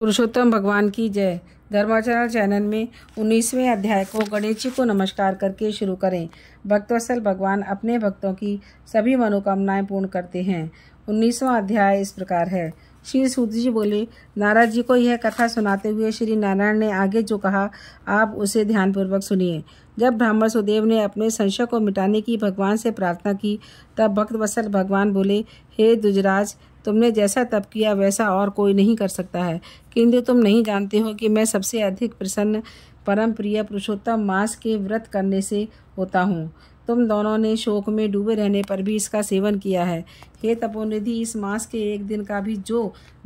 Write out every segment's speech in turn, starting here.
पुरुषोत्तम भगवान की जय धर्माचरण चैनल में उन्नीसवें अध्याय को गणेश जी को नमस्कार करके शुरू करें भक्तवत्सल भगवान अपने भक्तों की सभी मनोकामनाएं पूर्ण करते हैं उन्नीसवां अध्याय इस प्रकार है श्री सूत जी बोले नाराज जी को यह कथा सुनाते हुए श्री नारायण ने आगे जो कहा आप उसे ध्यानपूर्वक सुनिए जब ब्राह्मण सुदेव ने अपने संशय को मिटाने की भगवान से प्रार्थना की तब भक्त वसल भगवान बोले हे दुजराज तुमने जैसा तप किया वैसा और कोई नहीं कर सकता है किंतु तुम नहीं जानते हो कि मैं सबसे अधिक प्रसन्न परम प्रिय पुरुषोत्तम मास के व्रत करने से होता हूँ तुम दोनों ने शोक में डूबे रहने पर भी इसका सेवन किया है हे तपोनिधि इस मास के एक दिन का भी जो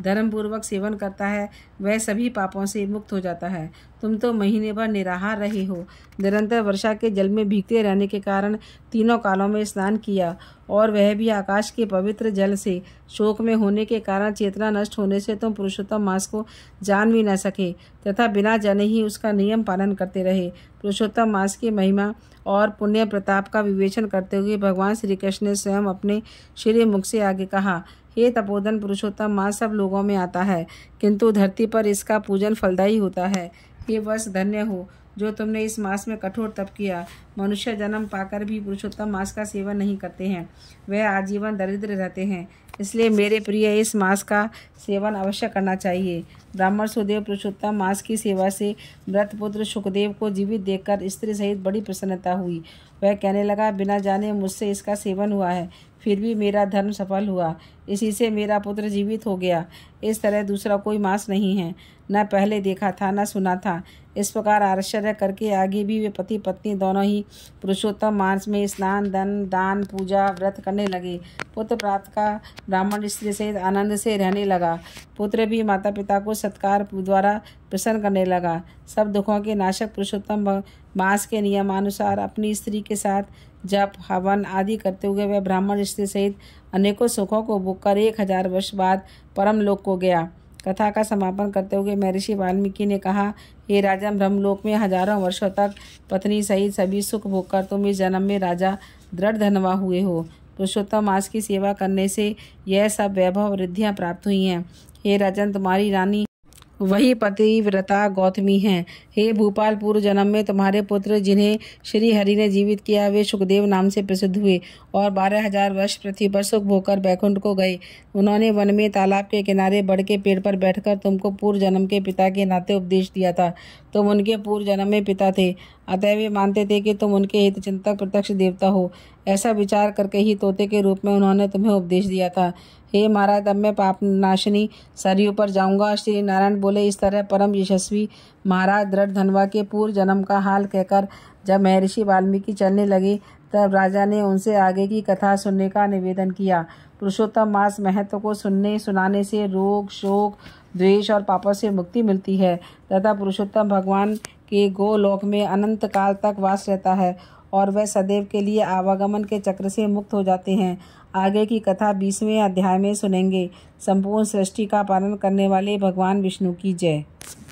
धर्मपूर्वक सेवन करता है वह सभी पापों से मुक्त हो जाता है तुम तो महीने भर निराहार रहे हो निरंतर वर्षा के जल में भीगते रहने के कारण तीनों कालों में स्नान किया और वह भी आकाश के पवित्र जल से शोक में होने के कारण चेतना नष्ट होने से तुम पुरुषोत्तम मास को जान भी न सके तथा बिना जाने ही उसका नियम पालन करते रहे पुरुषोत्तम मास की महिमा और पुण्य प्रताप का विवेचन करते हुए भगवान श्री कृष्ण ने स्वयं अपने श्री मुख से आगे कहा हे तपोधन पुरुषोत्तम मास सब लोगों में आता है किंतु धरती पर इसका पूजन फलदायी होता है हे वर्ष धन्य हो जो तुमने इस मास में कठोर तप किया मनुष्य जन्म पाकर भी पुरुषोत्तम मास का सेवन नहीं करते हैं वह आजीवन दरिद्र रहते हैं इसलिए मेरे प्रिय इस मास का सेवन अवश्य करना चाहिए ब्राह्मण सुदेव पुरुषोत्तम मास की सेवा से व्रत पुत्र सुखदेव को जीवित देखकर स्त्री सहित बड़ी प्रसन्नता हुई वह कहने लगा बिना जाने मुझसे इसका सेवन हुआ है फिर भी मेरा धर्म सफल हुआ इसी से मेरा पुत्र जीवित हो गया इस तरह दूसरा कोई मास नहीं है न पहले देखा था न सुना था इस प्रकार आश्चर्य करके आगे भी वे पति पत्नी दोनों ही पुरुषोत्तम मांस में स्नान दन दान पूजा व्रत करने लगे पुत्र प्राप्त का ब्राह्मण स्त्री सहित आनंद से रहने लगा पुत्र भी माता पिता को सत्कार द्वारा प्रसन्न करने लगा सब दुखों के नाशक पुरुषोत्तम मांस के नियमानुसार अपनी स्त्री के साथ जप हवन आदि करते हुए वह ब्राह्मण स्त्री सहित अनेकों सुखों को कर एक हजार वर्ष बाद परम लोक को गया कथा का समापन करते हुए महर्षि वाल्मीकि ने कहा हे राजा ब्रह्मलोक में हजारों वर्षों तक पत्नी सहित सभी सुख भोगकर तुम इस जन्म में राजा दृढ़ धनवा हुए हो पुरुषोत्तम मास की सेवा करने से यह सब वैभव वृद्धियाँ प्राप्त हुई हैं हे राजन तुम्हारी रानी वही पतिव्रता गौतमी हैं हे भूपाल पूर्व जन्म में तुम्हारे पुत्र जिन्हें श्री हरि ने जीवित किया वे सुखदेव नाम से प्रसिद्ध हुए और बारह हजार वर्ष पृथ्वी पर सुख होकर बैकुंठ को गए उन्होंने वन में तालाब के किनारे बड़ के पेड़ पर बैठकर तुमको पूर्व जन्म के पिता के नाते उपदेश दिया था तुम उनके पूर्व जन्म में पिता थे अतः वे मानते थे कि तुम उनके हितचिंतक प्रत्यक्ष देवता हो ऐसा विचार करके ही तोते के रूप में उन्होंने तुम्हें उपदेश दिया था हे महाराज अब मैं पाप नाशिनी सरयू पर जाऊंगा श्री नारायण बोले इस तरह परम यशस्वी महाराज दृढ़ धनवा के पूर्व जन्म का हाल कहकर जब महर्षि वाल्मीकि चलने लगे तब राजा ने उनसे आगे की कथा सुनने का निवेदन किया पुरुषोत्तम मास महत्व को सुनने सुनाने से रोग शोक द्वेष और पापों से मुक्ति मिलती है तथा पुरुषोत्तम भगवान के गोलोक में अनंत काल तक वास रहता है और वह सदैव के लिए आवागमन के चक्र से मुक्त हो जाते हैं आगे की कथा बीसवें अध्याय में सुनेंगे संपूर्ण सृष्टि का पालन करने वाले भगवान विष्णु की जय